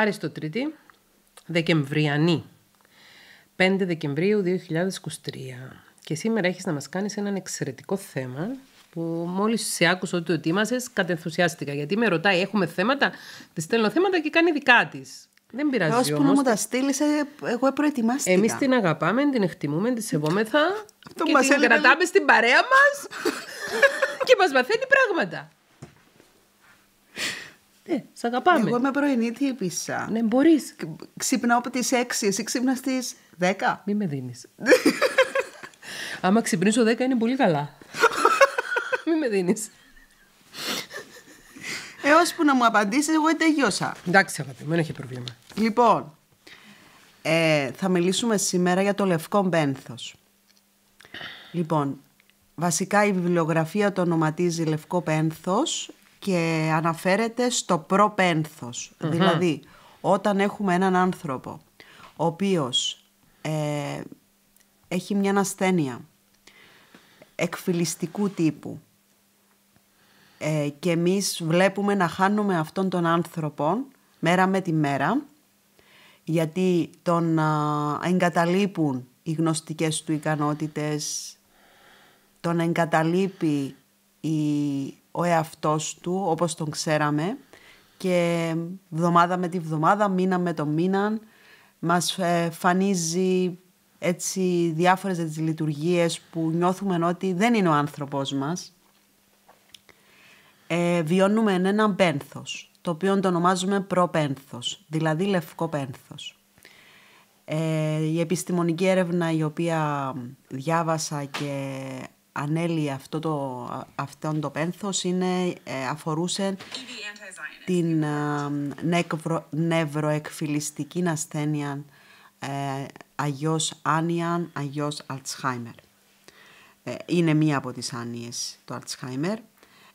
Άριστο Τρίτη, Δεκεμβριανή, 5 Δεκεμβρίου 2023. Και σήμερα έχεις να μας κάνεις έναν εξαιρετικό θέμα που μόλις σε άκουσα ότι το ετοίμασες κατενθουσιάστηκα. Γιατί με ρωτάει, έχουμε θέματα, τη στέλνω θέματα και κάνει δικά της. Δεν πειράζει όμως. που μου τα στείλεις, εγώ προετοιμάστηκα. Εμείς την αγαπάμε, την εκτιμούμε, τη σεβόμεθα και την κρατάμε στην παρέα μας και μας μαθαίνει πράγματα. Ναι, σ' αγαπάμε. Εγώ είμαι πρωινή τύπησα. Ναι, μπορείς. Ξυπνάω από τις 6, εσύ ξύπνα στις 10. Μη με δίνεις. Άμα ξυπνήσω 10 είναι πολύ καλά. Μη με δίνεις. Ε, που να μου απαντήσεις, εγώ τελειώσα. Εντάξει, αγαπητέ, δεν έχει πρόβλημα. Λοιπόν, ε, θα μιλήσουμε σήμερα για το λευκό πένθος. Λοιπόν, βασικά η βιβλιογραφία το ονοματίζει λευκό πένθος και αναφέρεται στο προπενθος Δηλαδή, όταν έχουμε έναν άνθρωπο ο οποίος ε, έχει μια ασθένεια εκφυλιστικού τύπου ε, και εμείς βλέπουμε να χάνουμε αυτόν τον άνθρωπο μέρα με τη μέρα γιατί τον α, εγκαταλείπουν οι γνωστικές του ικανότητες, τον εγκαταλείπει ο εαυτός του όπως τον ξέραμε και βδομάδα με τη βδομάδα, μήνα με το μήνα μας ε, φανίζει έτσι διάφορες τις που νιώθουμε ότι δεν είναι ο άνθρωπος μας. Ε, βιώνουμε έναν πένθος, το οποίο το ονομάζουμε προπένθος, δηλαδή λευκό πένθος. Ε, η επιστημονική έρευνα η οποία διάβασα και ανέλυε αυτό το, αυτόν το πένθος είναι, ε, αφορούσε την ε, νευροεκφιλιστική νευροεκφυλιστική ασθένεια ε, αγιός Άνιαν, Αλτσχάιμερ. Ε, είναι μία από τις άνοιες το Αλτσχάιμερ.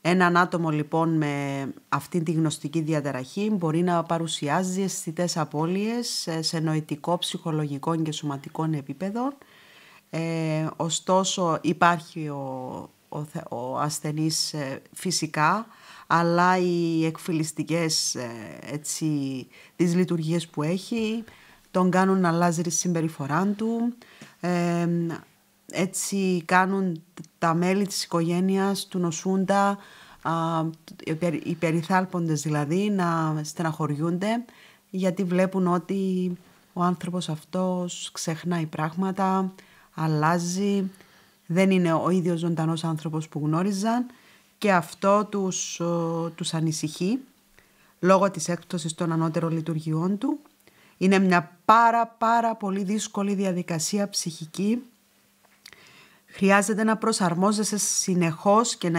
Έναν άτομο λοιπόν με αυτή τη γνωστική διαταραχή μπορεί να παρουσιάζει αισθητές απώλειες σε νοητικό, ψυχολογικό και σωματικό επίπεδο ε, ωστόσο υπάρχει ο, ο, ασθενής ε, φυσικά, αλλά οι εκφυλιστικές ε, έτσι, τις λειτουργίες που έχει τον κάνουν να αλλάζει τη συμπεριφορά του. Ε, έτσι κάνουν τα μέλη της οικογένειας του νοσούντα, α, οι περιθάλποντες δηλαδή, να στεναχωριούνται γιατί βλέπουν ότι ο άνθρωπος αυτός ξεχνάει πράγματα, αλλάζει, δεν είναι ο ίδιος ζωντανός άνθρωπος που γνώριζαν και αυτό τους, τους ανησυχεί λόγω της έκπτωσης των ανώτερων λειτουργιών του. Είναι μια πάρα πάρα πολύ δύσκολη διαδικασία ψυχική. Χρειάζεται να προσαρμόζεσαι συνεχώς και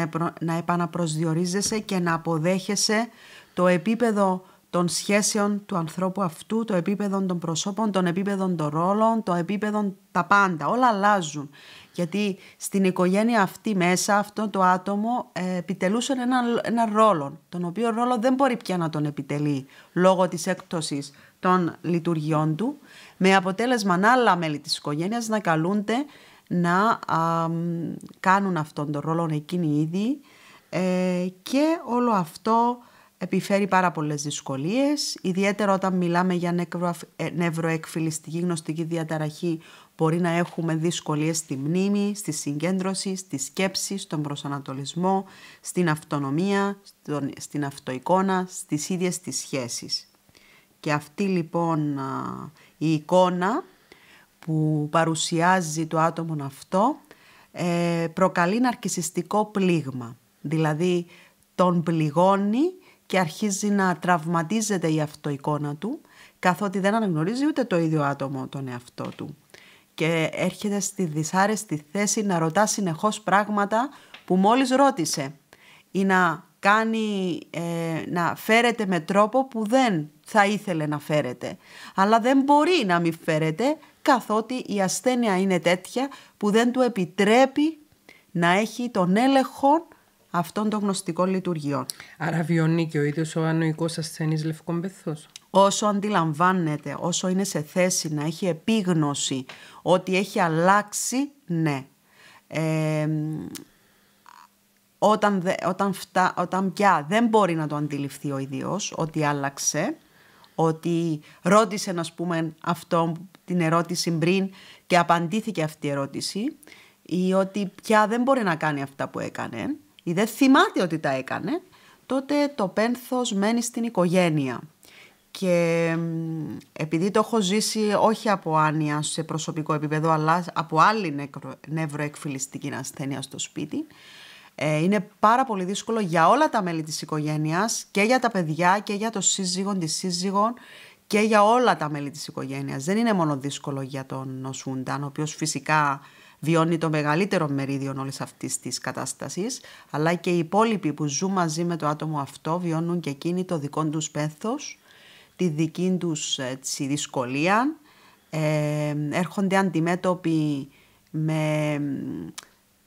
να επαναπροσδιορίζεσαι και να αποδέχεσαι το επίπεδο των σχέσεων του ανθρώπου αυτού, το επίπεδο των προσώπων, των επίπεδων των ρόλων, το επίπεδο τα πάντα. Όλα αλλάζουν. Γιατί στην οικογένεια αυτή μέσα αυτό το άτομο ε, επιτελούσε ένα, ένα ρόλο, τον οποίο ρόλο δεν μπορεί πια να τον επιτελεί λόγω της έκπτωσης των λειτουργιών του, με αποτέλεσμα άλλα μέλη της οικογένειας να καλούνται να κάνουν αυτόν τον ρόλο εκείνοι ήδη ε, και όλο αυτό επιφέρει πάρα πολλές δυσκολίες, ιδιαίτερα όταν μιλάμε για ε, νευροεκφυλιστική γνωστική διαταραχή μπορεί να έχουμε δυσκολίες στη μνήμη, στη συγκέντρωση, στη σκέψη, στον προσανατολισμό, στην αυτονομία, στην αυτοεικόνα, στις ίδιες τις σχέσεις. Και αυτή λοιπόν η εικόνα που παρουσιάζει το άτομο αυτό ε, προκαλεί ναρκισιστικό πλήγμα, δηλαδή τον πληγώνει και αρχίζει να τραυματίζεται η αυτοεικόνα του, καθότι δεν αναγνωρίζει ούτε το ίδιο άτομο τον εαυτό του. Και έρχεται στη δυσάρεστη θέση να ρωτά συνεχώς πράγματα που μόλις ρώτησε ή να, κάνει, ε, να φέρεται με τρόπο που δεν θα ήθελε να φέρεται. Αλλά δεν μπορεί να μην φέρεται καθότι η ασθένεια είναι τέτοια που δεν του επιτρέπει να έχει τον έλεγχο αυτών των γνωστικών λειτουργιών. Άρα βιώνει και ο ίδιος ο ανοϊκός ασθενής μπεθό. Όσο αντιλαμβάνεται, όσο είναι σε θέση να έχει επίγνωση ότι έχει αλλάξει, ναι. όταν, όταν, φτα, όταν πια δεν μπορεί να το αντιληφθεί ο ίδιος ότι άλλαξε, ότι ρώτησε να πούμε αυτό την ερώτηση πριν και απαντήθηκε αυτή η ερώτηση ή ότι πια δεν μπορεί να κάνει αυτά που έκανε ή δεν θυμάται ότι τα έκανε, τότε το πένθος μένει στην οικογένεια. Και επειδή το έχω ζήσει όχι από άνοια σε προσωπικό επίπεδο, αλλά από άλλη νευροεκφυλιστική ασθένεια στο σπίτι, ε, είναι πάρα πολύ δύσκολο για όλα τα μέλη της οικογένειας και για τα παιδιά και για το σύζυγον, τη σύζυγον και για όλα τα μέλη της οικογένειας. Δεν είναι μόνο δύσκολο για τον νοσούνταν, ο οποίος φυσικά βιώνει το μεγαλύτερο μερίδιο όλης αυτής της κατάστασης, αλλά και οι υπόλοιποι που ζουν μαζί με το άτομο αυτό βιώνουν και εκείνοι το δικό τους πένθος, τη δική τους δυσκολία. Ε, έρχονται αντιμέτωποι με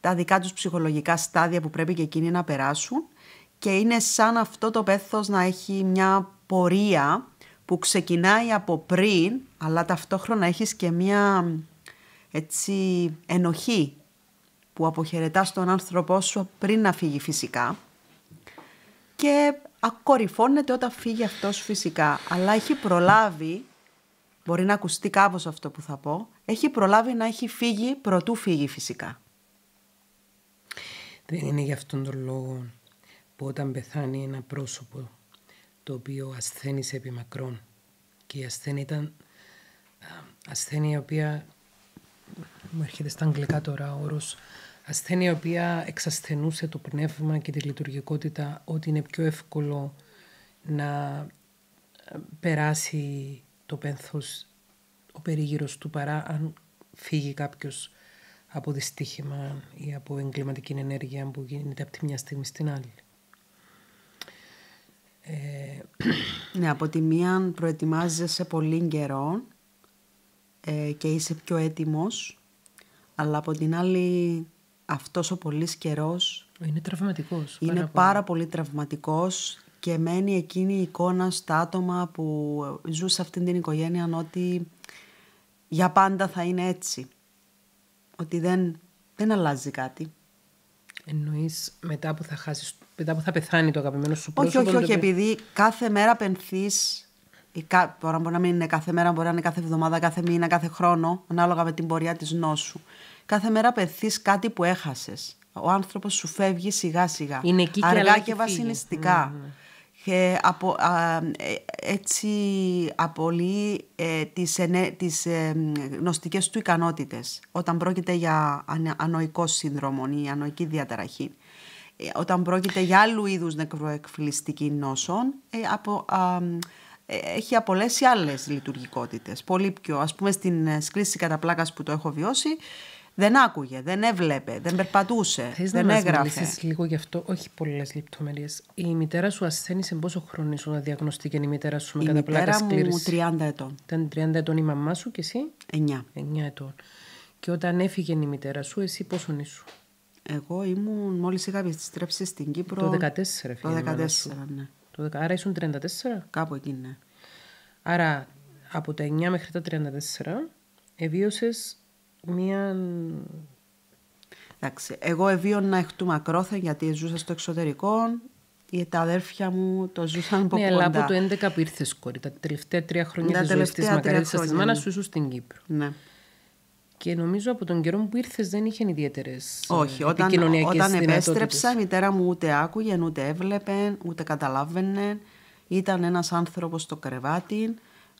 τα δικά τους ψυχολογικά στάδια που πρέπει και εκείνοι να περάσουν και είναι σαν αυτό το πέθος να έχει μια πορεία που ξεκινάει από πριν αλλά ταυτόχρονα έχεις και μια έτσι ενοχή που αποχαιρετά τον άνθρωπό σου πριν να φύγει φυσικά και ακορυφώνεται όταν φύγει αυτός φυσικά αλλά έχει προλάβει μπορεί να ακουστεί κάπως αυτό που θα πω έχει προλάβει να έχει φύγει προτού φύγει φυσικά δεν είναι γι' αυτόν τον λόγο που όταν πεθάνει ένα πρόσωπο το οποίο ασθένησε επί μακρόν και η ασθένη ήταν ασθένεια η οποία μου έρχεται στα αγγλικά τώρα ο όρος, ασθένεια η οποία εξασθενούσε το πνεύμα και τη λειτουργικότητα ότι είναι πιο εύκολο να ε, περάσει το πένθος ο περίγυρος του παρά αν φύγει κάποιος από δυστύχημα ή από εγκληματική ενέργεια που γίνεται από τη μια στιγμή στην άλλη. Ε... Ναι, από τη μία προετοιμάζεσαι πολύ καιρό ε, και είσαι πιο έτοιμος αλλά από την άλλη αυτός ο πολύς καιρός. Είναι τραυματικός. Είναι πάρα, πάρα πολύ τραυματικός και μένει εκείνη η εικόνα στα άτομα που ζουν σε αυτήν την οικογένεια ότι για πάντα θα είναι έτσι. Ότι δεν, δεν αλλάζει κάτι. Εννοείς μετά που θα χάσεις, μετά που θα πεθάνει το αγαπημένο σου πρόσωπο. Όχι, όχι, όχι, επειδή κάθε μέρα πενθείς μπορεί να μην είναι κάθε μέρα, μπορεί να είναι κάθε εβδομάδα, κάθε μήνα, κάθε χρόνο, ανάλογα με την πορεία της νόσου. Κάθε μέρα πεθείς κάτι που έχασες. Ο άνθρωπος σου φεύγει σιγά σιγά. Είναι εκεί και αργά και απο, ε, έτσι απολύει ε, τις, ε, γνωστικές του ικανότητες όταν πρόκειται για ανοϊκό σύνδρομο ή ανοϊκή διαταραχή. Ε, όταν πρόκειται για άλλου είδους νεκροεκφυλιστική νόσον, απο, έχει απολέσει άλλες λειτουργικότητες. Πολύ πιο, ας πούμε στην σκλήση κατά πλάκας που το έχω βιώσει, δεν άκουγε, δεν έβλεπε, δεν περπατούσε, Θες δεν να έγραφε. Θες λίγο γι' αυτό, όχι πολλές λεπτομέρειες. Η μητέρα σου ασθένησε πόσο χρόνο σου να διαγνωστήκε η μητέρα σου με καταπλάκα σκλήρης. Η μου 30 ετών. Ήταν 30 ετών η μαμά σου και εσύ. 9. 9 ετών. Και όταν έφυγε η μητέρα σου, εσύ πόσο ήσου. Εγώ ήμουν, μόλις είχα επιστρέψει στην Κύπρο. Το 14 φύγε Το 14, ναι. Το 14, άρα ήσουν 34. Κάπου εκεί, ναι. Άρα από τα 9 μέχρι τα 34 έβίωσε μία... Εντάξει, εγώ εβίωνα εκ του μακρόθεν γιατί ζούσα στο εξωτερικό. Οι, τα αδέρφια μου το ζούσαν από ναι, κοντά. Ναι, αλλά από το 11 ήρθες κόρη. Τα τελευταία τρία χρόνια της ζωής της μακαρίτησας τη μάνας σου ήσουν στην Κύπρο. Ναι. Και νομίζω από τον καιρό που ήρθες δεν είχε ιδιαίτερες ε, Όχι, όταν, όταν επέστρεψα, η μητέρα μου ούτε άκουγε, ούτε έβλεπε, ούτε καταλάβαινε. Ήταν ένας άνθρωπος στο κρεβάτι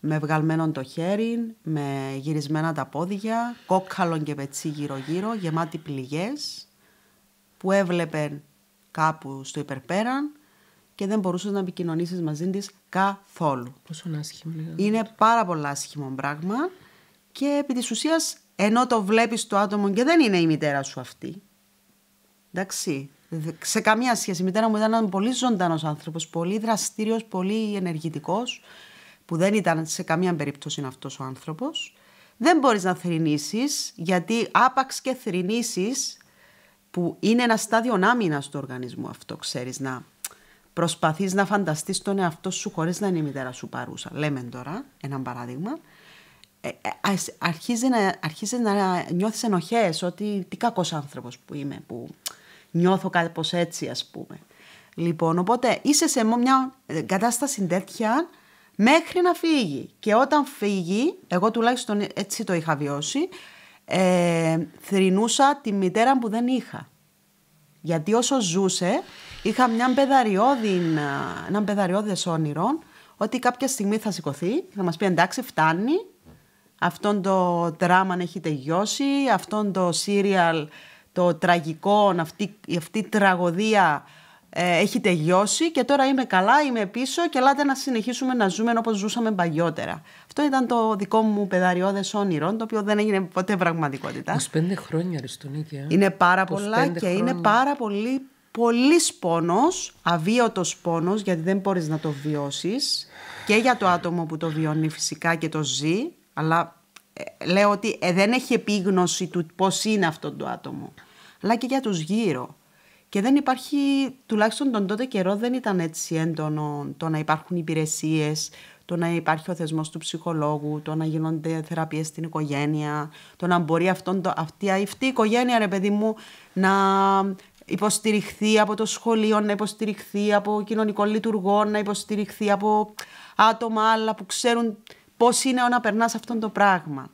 με βγαλμένον το χέρι, με γυρισμένα τα πόδια, κόκκαλον και πετσί γύρω-γύρω, γεμάτη πληγές, που έβλεπε κάπου στο υπερπέραν και δεν μπορούσες να επικοινωνήσεις μαζί της καθόλου. Πόσο άσχημο. Είναι πάρα πολύ άσχημο πράγμα και επί της ουσίας ενώ το βλέπεις το άτομο και δεν είναι η μητέρα σου αυτή, εντάξει, σε καμία σχέση. Η μητέρα μου ήταν ένας πολύ ζωντανός άνθρωπος, πολύ δραστήριος, πολύ ενεργητικός που δεν ήταν σε καμία περίπτωση αυτός ο άνθρωπος, δεν μπορείς να θρηνήσεις, γιατί άπαξ και θρηνήσεις, που είναι ένα στάδιο άμυνας του οργανισμού αυτό, ξέρεις. να προσπαθείς να φανταστείς τον εαυτό σου χωρίς να είναι η μητέρα σου παρούσα. Λέμε τώρα ένα παράδειγμα. Ε, ε, αρχίζει να, αρχίζει να νιώθεις ενοχές ότι τι κακός άνθρωπος που είμαι, που νιώθω κάπως έτσι ας πούμε. Λοιπόν, οπότε είσαι σε μια κατάσταση τέτοια μέχρι να φύγει. Και όταν φύγει, εγώ τουλάχιστον έτσι το είχα βιώσει, ε, τη μητέρα που δεν είχα. Γιατί όσο ζούσε, είχα μια παιδαριώδη, ε, έναν όνειρο ότι κάποια στιγμή θα σηκωθεί, θα μας πει εντάξει φτάνει, αυτόν το να έχει τελειώσει, αυτόν το σύριαλ, το τραγικό, αυτή, αυτή η τραγωδία ε, έχει τελειώσει και τώρα είμαι καλά, είμαι πίσω και ελάτε να συνεχίσουμε να ζούμε όπως ζούσαμε παλιότερα. Αυτό ήταν το δικό μου παιδαριώδες όνειρο, το οποίο δεν έγινε ποτέ πραγματικότητα. 25 χρόνια αριστονίκια. Ε. Είναι πάρα πολλά και είναι πάρα πολύ, πολύ πόνος, αβίωτος πόνος, γιατί δεν μπορείς να το βιώσεις και για το άτομο που το βιώνει φυσικά και το ζει, αλλά ε, λέω ότι ε, δεν έχει επίγνωση του πώς είναι αυτό το άτομο, αλλά και για τους γύρω. Και δεν υπάρχει, τουλάχιστον τον τότε καιρό δεν ήταν έτσι έντονο το να υπάρχουν υπηρεσίες, το να υπάρχει ο θεσμός του ψυχολόγου, το να γίνονται θεραπείες στην οικογένεια, το να μπορεί αυτόν, το, αυτή, η οικογένεια, ρε παιδί μου, να υποστηριχθεί από το σχολείο, να υποστηριχθεί από κοινωνικό λειτουργών, να υποστηριχθεί από άτομα άλλα που ξέρουν πώς είναι να περνάς αυτό το πράγμα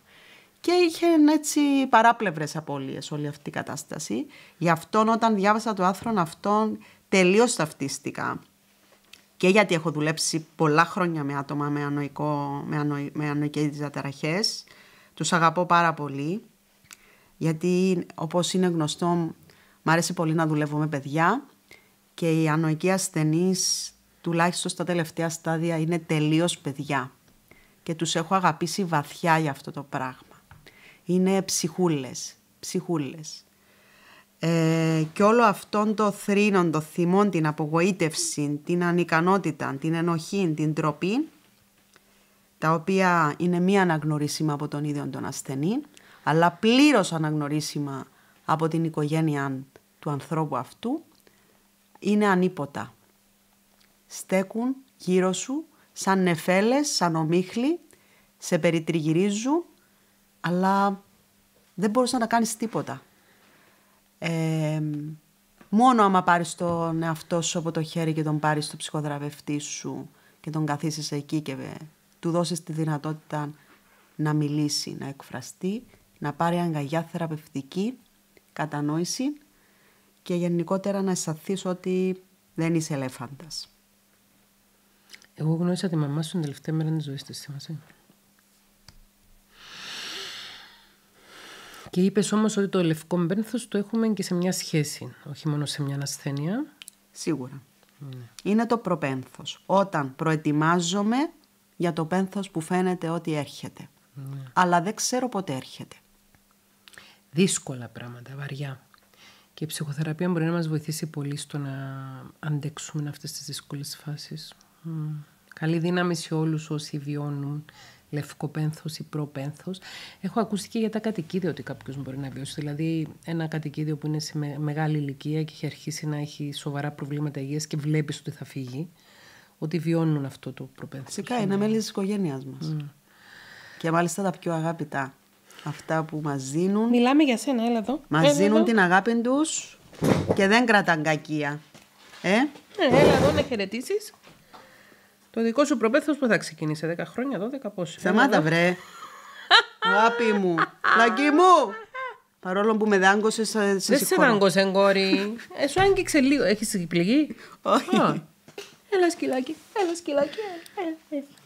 και είχε έτσι παράπλευρες απώλειες όλη αυτή η κατάσταση. Γι' αυτόν όταν διάβασα το άθρον αυτόν τελείως ταυτίστηκα. Και γιατί έχω δουλέψει πολλά χρόνια με άτομα με, ανοϊκό, με, ανο, με ανοϊκές διαταραχές. Τους αγαπώ πάρα πολύ. Γιατί όπως είναι γνωστό μου άρεσε πολύ να δουλεύω με παιδιά και οι ανοϊκοί ασθενείς τουλάχιστον στα τελευταία στάδια είναι τελείως παιδιά. Και τους έχω αγαπήσει βαθιά για αυτό το πράγμα. Είναι ψυχούλες, ψυχούλες. Ε, και όλο αυτόν το θρήνον, το θυμόν, την απογοήτευση, την ανικανότητα, την ενοχή, την τροπή, τα οποία είναι μία αναγνωρίσιμα από τον ίδιο τον ασθενή, αλλά πλήρως αναγνωρίσιμα από την οικογένεια του ανθρώπου αυτού, είναι ανίποτα. Στέκουν γύρω σου σαν νεφέλες, σαν ομίχλοι, σε περιτριγυρίζουν αλλά δεν μπορούσα να κάνεις τίποτα. Ε, μόνο άμα πάρεις τον εαυτό σου από το χέρι και τον πάρεις στο ψυχοδραβευτή σου και τον καθίσεις εκεί και του δώσεις τη δυνατότητα να μιλήσει, να εκφραστεί, να πάρει αγκαγιά θεραπευτική, κατανόηση και γενικότερα να αισθανθείς ότι δεν είσαι ελέφαντας. Εγώ γνώρισα τη μαμά σου την τελευταία μέρα της ζωής της, θυμάσαι. Και είπες όμως ότι το λευκό μπένθος το έχουμε και σε μια σχέση, όχι μόνο σε μια ασθένεια. Σίγουρα. Ναι. Είναι το προπένθος. Όταν προετοιμάζομαι για το πένθος που φαίνεται ότι έρχεται. Ναι. Αλλά δεν ξέρω πότε έρχεται. Δύσκολα πράγματα, βαριά. Και η ψυχοθεραπεία μπορεί να μας βοηθήσει πολύ στο να αντέξουμε αυτές τις δύσκολες φάσεις. Καλή δύναμη σε όλους όσοι βιώνουν Λευκοπένθος ή προπένθος. Έχω ακούσει και για τα κατοικίδια ότι κάποιος μπορεί να βιώσει. Δηλαδή ένα κατοικίδιο που είναι σε μεγάλη ηλικία και έχει αρχίσει να έχει σοβαρά προβλήματα υγείας και βλέπεις ότι θα φύγει. Ότι βιώνουν αυτό το προπένθος. Φυσικά είναι ναι. μέλη της οικογένεια μας. Mm. Και μάλιστα τα πιο αγαπητά. Αυτά που μας δίνουν. Μιλάμε για σένα, έλα εδώ. Μας δίνουν την αγάπη τους και δεν κρατάν κακία. Ε? ε έλα εδώ να χαιρετήσεις. Το δικός σου προπέθος που θα ξεκινήσει, 10 χρόνια, 12, πόσο. Σταμάτα βρε. Αγάπη μου. Λαγκή μου. Παρόλο που με δάγκωσε, σε Δεν σε δάγκωσε, κόρη. Ε, σου άγγιξε λίγο. Έχεις πληγεί. Όχι. Έλα σκυλάκι, έλα σκυλάκι. Έλα.